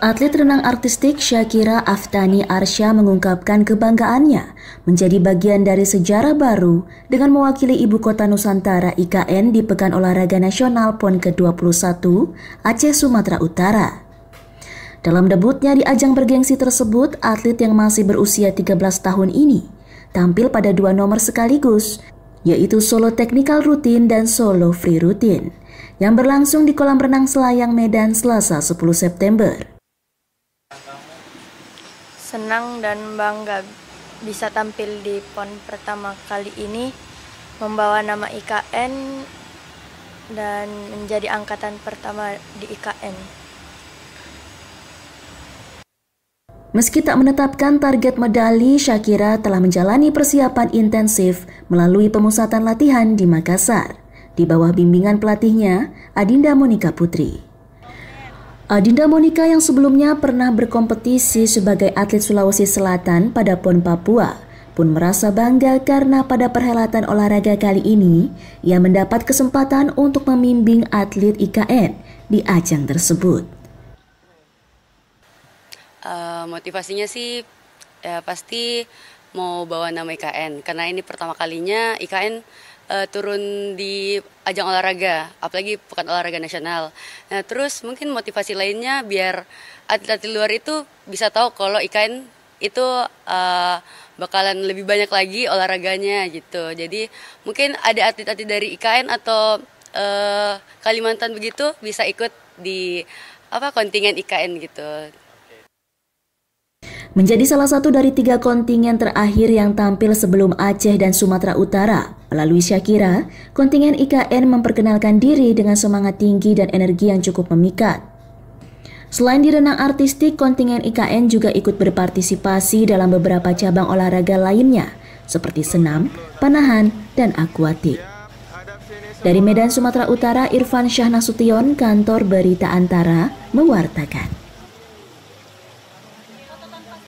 Atlet renang artistik Syakira Aftani Arsha mengungkapkan kebanggaannya menjadi bagian dari sejarah baru dengan mewakili Ibu Kota Nusantara IKN di Pekan Olahraga Nasional PON ke-21 Aceh Sumatera Utara. Dalam debutnya di ajang bergengsi tersebut, atlet yang masih berusia 13 tahun ini tampil pada dua nomor sekaligus yaitu solo technical rutin dan solo free rutin, yang berlangsung di kolam renang Selayang Medan Selasa 10 September. Senang dan bangga bisa tampil di PON pertama kali ini, membawa nama IKN dan menjadi angkatan pertama di IKN. Meski tak menetapkan target medali, Shakira telah menjalani persiapan intensif melalui pemusatan latihan di Makassar di bawah bimbingan pelatihnya, Adinda Monica Putri. Adinda Monika yang sebelumnya pernah berkompetisi sebagai atlet Sulawesi Selatan pada PON Papua pun merasa bangga karena pada perhelatan olahraga kali ini ia mendapat kesempatan untuk memimbing atlet IKN di ajang tersebut. Eh, motivasinya sih ya pasti mau bawa nama IKN karena ini pertama kalinya IKN uh, eh, turun di ajang olahraga, apalagi pekan olahraga nasional. Nah, terus mungkin motivasi lainnya biar atlet-atlet luar itu bisa tahu kalau IKN itu uh, bakalan lebih banyak lagi olahraganya gitu. Jadi mungkin ada atlet-atlet dari IKN atau uh, Kalimantan begitu bisa ikut di apa kontingen IKN gitu menjadi salah satu dari tiga kontingen terakhir yang tampil sebelum Aceh dan Sumatera Utara. Melalui Syakira, kontingen IKN memperkenalkan diri dengan semangat tinggi dan energi yang cukup memikat. Selain di renang artistik, kontingen IKN juga ikut berpartisipasi dalam beberapa cabang olahraga lainnya, seperti senam, panahan, dan akuatik. Dari Medan, Sumatera Utara, Irfan Syahnasution, kantor Berita Antara, mewartakan.